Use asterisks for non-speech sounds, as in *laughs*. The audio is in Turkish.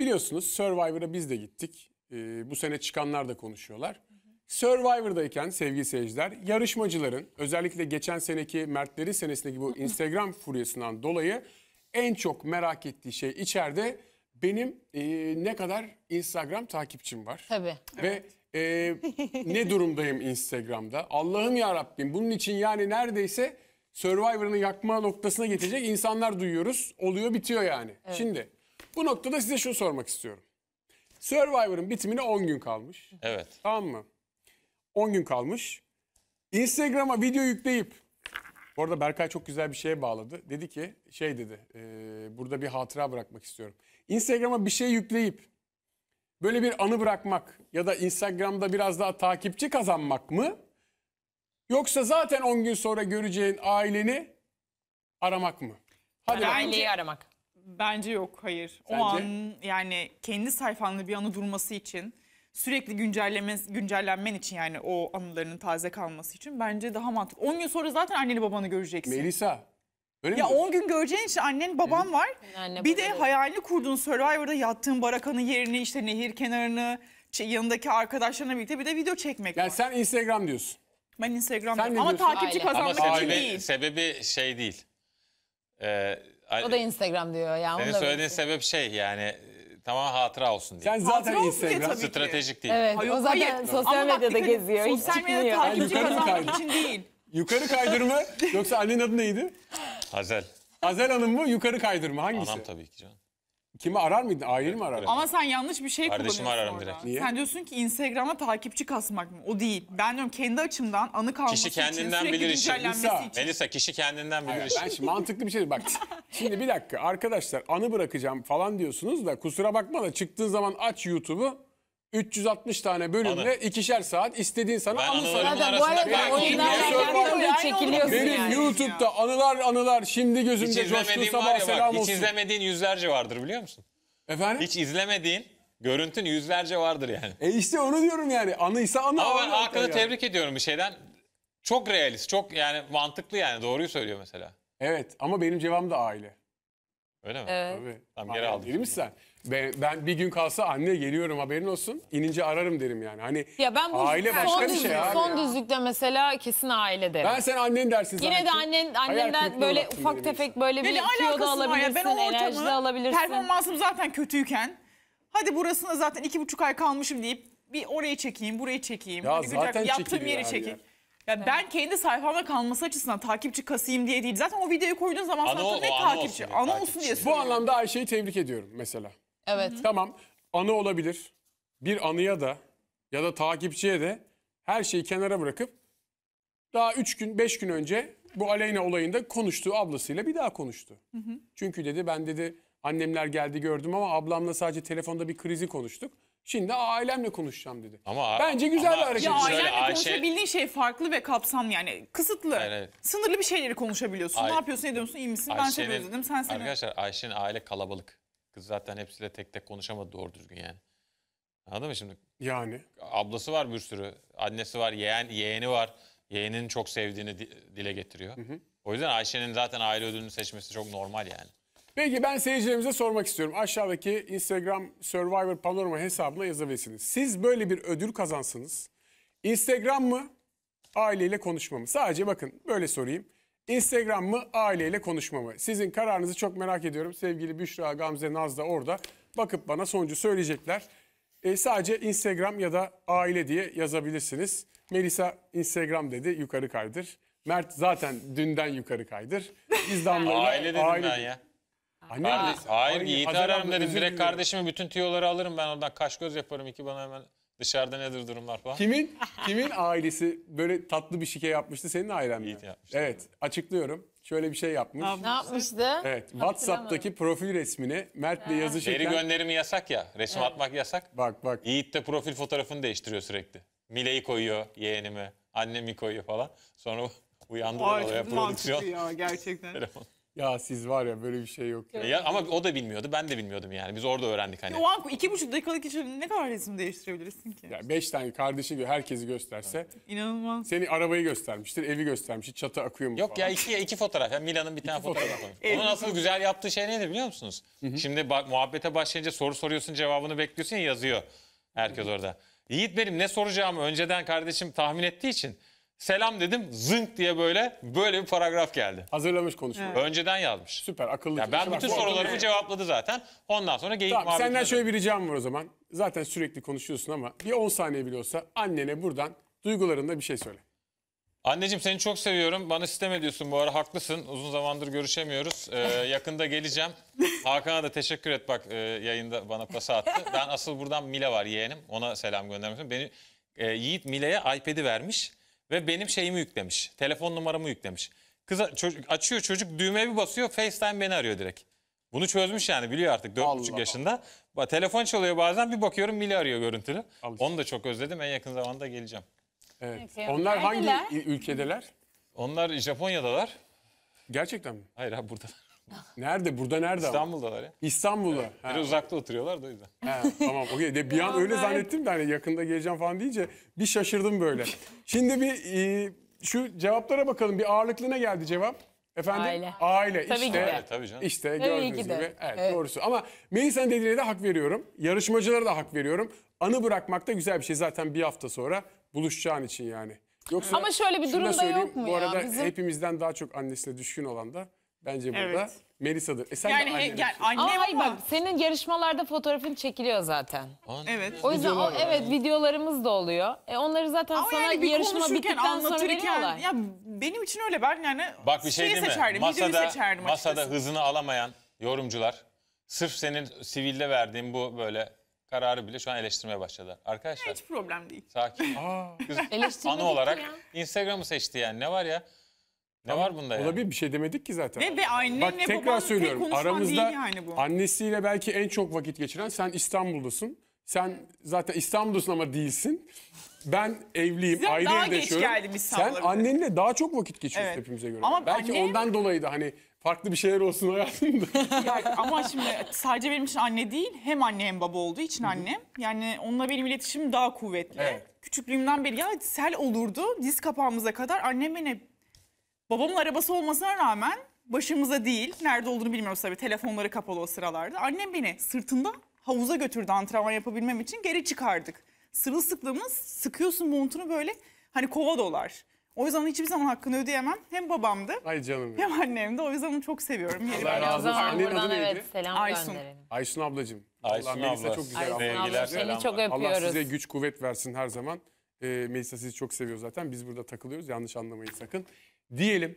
Biliyorsunuz Survivor'a biz de gittik. Ee, bu sene çıkanlar da konuşuyorlar. Survivor'dayken sevgili seyirciler yarışmacıların özellikle geçen seneki Mertleri senesindeki bu *laughs* Instagram furyasından dolayı en çok merak ettiği şey içeride benim e, ne kadar Instagram takipçim var. Tabii. Ve e, ne durumdayım Instagram'da. Allah'ım ya Rabbim bunun için yani neredeyse Survivor'ını yakma noktasına getirecek insanlar duyuyoruz. Oluyor bitiyor yani. Evet. Şimdi bu noktada size şunu sormak istiyorum. Survivor'ın bitimine 10 gün kalmış. Evet. Tamam mı? 10 gün kalmış. Instagram'a video yükleyip orada Berkay çok güzel bir şeye bağladı. Dedi ki şey dedi e, burada bir hatıra bırakmak istiyorum. Instagram'a bir şey yükleyip böyle bir anı bırakmak ya da Instagram'da biraz daha takipçi kazanmak mı? Yoksa zaten 10 gün sonra göreceğin aileni aramak mı? Hadi Aileyi aramak. Bence yok hayır. Sence? O an yani kendi sayfanla bir anı durması için sürekli güncelleme, güncellenmen için yani o anılarının taze kalması için bence daha mantıklı. 10 gün sonra zaten anneni babanı göreceksin. Melisa. Öyle ya mi? 10 gün göreceğin için annen baban Hı. var. Anne, bir de değil. hayalini kurduğun Survivor'da yattığın barakanın yerini işte nehir kenarını yanındaki arkadaşlarına birlikte bir de video çekmek yani var. sen Instagram diyorsun. Ben Instagram ama takipçi Aile. kazanmak için değil. Sebebi şey değil. Ee, o da Instagram diyor ya. Senin söylediğin sebep şey yani e, tamam hatıra olsun diye. Sen zaten Hatırlıyor Instagram. tabii ki. Stratejik değil. Evet. Hayır, o zaten hayır. sosyal Ama bak medyada geziyor. Sosyal medyada çıkmıyor. takipçi Yukarı kazanmak için değil. *laughs* Yukarı kaydırma yoksa annenin adı neydi? Hazel. Hazel Hanım mı yukarı kaydırma hangisi? Anam tabii ki canım. Kimi arar mıydın? Aileyi mi ararım? Ama sen yanlış bir şey Kardeşimi kullanıyorsun ararım orada. direkt. Sen diyorsun ki Instagram'a takipçi kasmak mı? O değil. Ben diyorum kendi açımdan anı kalması Kişi için, kendinden sürekli bilir işi. güncellenmesi Nisa, için. Melisa kişi kendinden bilir Hayır, işi. ben şimdi mantıklı bir şey bak. *laughs* Şimdi bir dakika arkadaşlar anı bırakacağım falan diyorsunuz da kusura bakma da çıktığın zaman aç YouTube'u 360 tane bölümle Alır. ikişer saat istediğin sana Ben anı anılarımı Zaten bu arada Benim- oyunlarla Benim- anılar anılar şimdi Hiç gözümde coşkun var sabah ya selam bak. Hiç izlemediğin yüzlerce vardır biliyor musun? Efendim? Hiç izlemediğin görüntün yüzlerce vardır yani. E işte onu diyorum yani. Anıysa anı. Ama ben Hakan'ı tebrik ediyorum bir şeyden. Çok realist, çok yani mantıklı yani doğruyu söylüyor mesela. Evet ama benim cevabım da aile. Öyle mi? Evet. Tabii. Tamam, geri Aile aldım. değil misin sen? Ve ben bir gün kalsa anne geliyorum haberin olsun. İnince ararım derim yani. Hani Ya ben bu aile başka son bir şey düzlük, şey abi. son ya. düzlükte mesela kesin aile derim. Ben sen annen dersin Yine de annen annenden böyle ufak tefek böyle bir Beni tüyo da alabilirsin, Ben o enerji ortamı alabilirsin. performansım zaten kötüyken hadi burasına zaten iki buçuk ay kalmışım deyip bir orayı çekeyim burayı çekeyim. Ya zaten yaptığım yeri çekeyim. yer. Ya ben kendi sayfama kalması açısından takipçi kasayım diye değil. Zaten o videoyu koyduğun zaman Ana sana ne o ana takipçi? olsun diye, ana olsun diye Bu anlamda Ayşe'yi tebrik ediyorum mesela. Evet. Tamam anı olabilir. Bir anıya da ya da takipçiye de her şeyi kenara bırakıp daha 3 gün 5 gün önce bu Aleyna olayında konuştuğu ablasıyla bir daha konuştu. Hı hı. Çünkü dedi ben dedi annemler geldi gördüm ama ablamla sadece telefonda bir krizi konuştuk. Şimdi ailemle konuşacağım dedi. Ama bence güzel ama bir hareket. Ya ailenle konuşabildiğin şey farklı ve kapsam yani kısıtlı. Aynen. Sınırlı bir şeyleri konuşabiliyorsun. Ay... Ne yapıyorsun, ne diyorsun iyi misin? Ayşe'nin... Ben seni özledim, sen seni. Arkadaşlar Ayşe'nin aile kalabalık. Kız zaten hepsiyle tek tek konuşamadı doğru düzgün yani. Anladın mı şimdi? Yani. Ablası var bir sürü. Annesi var. Yeğen, yeğeni var. yeğenin çok sevdiğini dile getiriyor. Hı hı. O yüzden Ayşe'nin zaten aile ödülünü seçmesi çok normal yani. Peki ben seyircilerimize sormak istiyorum. Aşağıdaki Instagram Survivor Panorama hesabına yazabilirsiniz. Siz böyle bir ödül kazansınız. Instagram mı? Aileyle konuşma mı? Sadece bakın böyle sorayım. Instagram mı aileyle konuşma mı? Sizin kararınızı çok merak ediyorum. Sevgili Büşra, Gamze, Naz da orada. Bakıp bana sonucu söyleyecekler. E, sadece Instagram ya da aile diye yazabilirsiniz. Melisa Instagram dedi yukarı kaydır. Mert zaten dünden yukarı kaydır. Biz *laughs* aile dedim aile ben ya. Anne ben, hayır Yiğit ararım dedim. Direkt kardeşimi bütün tüyoları alırım ben oradan kaş göz yaparım. iki bana hemen Dışarıda nedir durumlar falan? Kimin *laughs* kimin ailesi böyle tatlı bir şike yapmıştı? Senin ailen mi? Yiğit yapmıştı. Evet, açıklıyorum. Şöyle bir şey yapmış. Ne yapmıştı? Evet, WhatsApp'taki profil resmini Mert'le yazı Veri çeken... gönderimi yasak ya. Resim atmak yasak. Bak bak. Yiğit de profil fotoğrafını değiştiriyor sürekli. Mile'yi koyuyor yeğenimi, annemi koyuyor falan. Sonra *laughs* uyandılar Ay, olaya çok mantıklı ya gerçekten. *laughs* Ya siz var ya böyle bir şey yok. Ya. Ya, ama o da bilmiyordu, ben de bilmiyordum yani. Biz orada öğrendik hani. O iki buçuk dakikalık için ne kadar resim değiştirebilirsin ki? Ya beş tane kardeşi herkesi gösterse. İnanılmaz. Seni arabayı göstermiştir, evi göstermiştir, çatı akıyor mu Yok falan. ya iki, iki fotoğraf. Yani Milan'ın bir tane fotoğrafı. Evet. Onun asıl güzel yaptığı şey nedir biliyor musunuz? Şimdi ba- muhabbete başlayınca soru soruyorsun, cevabını bekliyorsun ya yazıyor herkes orada. Yiğit benim ne soracağımı önceden kardeşim tahmin ettiği için Selam dedim zınk diye böyle böyle bir paragraf geldi. Hazırlamış konuşmayı. Önceden yazmış. Süper akıllı. Ya ben şey. bütün sorularımı cevapladı zaten. Ondan sonra geyik Tamam muhabbetine senden şöyle bir ricam var o zaman. Zaten sürekli konuşuyorsun ama bir 10 saniye bile olsa annene buradan duygularında bir şey söyle. Anneciğim seni çok seviyorum. Bana sistem ediyorsun bu ara. Haklısın. Uzun zamandır görüşemiyoruz. Ee, *laughs* yakında geleceğim. Hakan'a da teşekkür et bak e, yayında bana pası attı. Ben asıl buradan Mile var yeğenim. Ona selam göndermişim. Beni e, Yiğit Mile'ye iPad'i vermiş. Ve benim şeyimi yüklemiş. Telefon numaramı yüklemiş. Kız çocuk, açıyor çocuk düğmeye bir basıyor FaceTime beni arıyor direkt. Bunu çözmüş yani biliyor artık 4,5 yaşında. Ba telefon çalıyor bazen bir bakıyorum Mili arıyor görüntülü. Al Onu da çok özledim en yakın zamanda geleceğim. Evet. Peki, Onlar hangi neredeler? ülkedeler? Onlar Japonya'dalar. Gerçekten mi? Hayır abi buradalar. Nerede? Burada nerede? ama? İstanbul'dalar ya. İstanbul'da. Ha. Biraz uzakta oturuyorlar da o yüzden. Ha, tamam okey. De bir an öyle zannettim de hani yakında geleceğim falan deyince bir şaşırdım böyle. Şimdi bir e, şu cevaplara bakalım. Bir ağırlıklı ne geldi cevap? Efendim? Aile. Aile. Tabii ki de. tabii canım. İşte gördüğünüz ki gibi. Evet, Evet. doğrusu. Ama Melisa'nın dediğine de hak veriyorum. Yarışmacılara da hak veriyorum. Anı bırakmak da güzel bir şey. Zaten bir hafta sonra buluşacağın için yani. Yoksa Ama şöyle bir şunu durum da yok mu Bu ya? arada Bizim hepimizden daha çok annesine düşkün olan da Bence burada Evet. Melisa'dır. E sen Yani he- annenin. gel, anne. Ama hayır ama- bak senin yarışmalarda fotoğrafın çekiliyor zaten. Evet. O yüzden o, evet videolarımız da oluyor. E onları zaten Ama sana yani bir yarışma bittikten sonra anlatırken veriyorlar. ya benim için öyle ben yani Bak bir şey şeyi seçerdim, Masada, seçerdim masada hızını alamayan yorumcular sırf senin sivilde verdiğin bu böyle kararı bile şu an eleştirmeye başladılar. Arkadaşlar Hiç problem değil. sakin. Kız Eleştirme ana olarak ya. Instagram'ı seçti yani ne var ya? Ne var bunda yani? Olabilir bir şey demedik ki zaten. Ve, ve annenle Bak, tekrar söylüyorum. tek Aramızda yani bu. Annesiyle belki en çok vakit geçiren sen İstanbul'dasın. Sen zaten İstanbul'dasın ama değilsin. Ben evliyim, Size ayrı daha evde geç yaşıyorum. geldim Sen annenle daha çok vakit geçiyorsun Evet. hepimize göre. Ama belki annem- ondan dolayı da hani farklı bir şeyler olsun hayatında. *laughs* Ya ama şimdi sadece benim için anne değil, hem anne hem baba olduğu için annem. Yani onunla benim iletişimim daha kuvvetli. Evet. Küçüklüğümden beri ya sel olurdu, diz kapağımıza kadar annem beni Babamın arabası olmasına rağmen başımıza değil, nerede olduğunu bilmiyoruz tabii telefonları kapalı o sıralarda. Annem beni sırtında havuza götürdü antrenman yapabilmem için geri çıkardık. Sırılsıklamız sıkıyorsun montunu böyle hani kova dolar. O yüzden hiçbir zaman hakkını ödeyemem. Hem babamdı Ay canım hem annemdi O yüzden onu çok seviyorum. Yerim Allah razı olsun. Annenin adı neydi? evet selam Aysun. gönderelim. Aysun ablacığım. Aysun abla. çok güzel Aysun abla. Sevgiler, abla selamlar. seni çok Allah size güç kuvvet versin her zaman. Ee, Melisa sizi çok seviyor zaten. Biz burada takılıyoruz. Yanlış anlamayın sakın diyelim.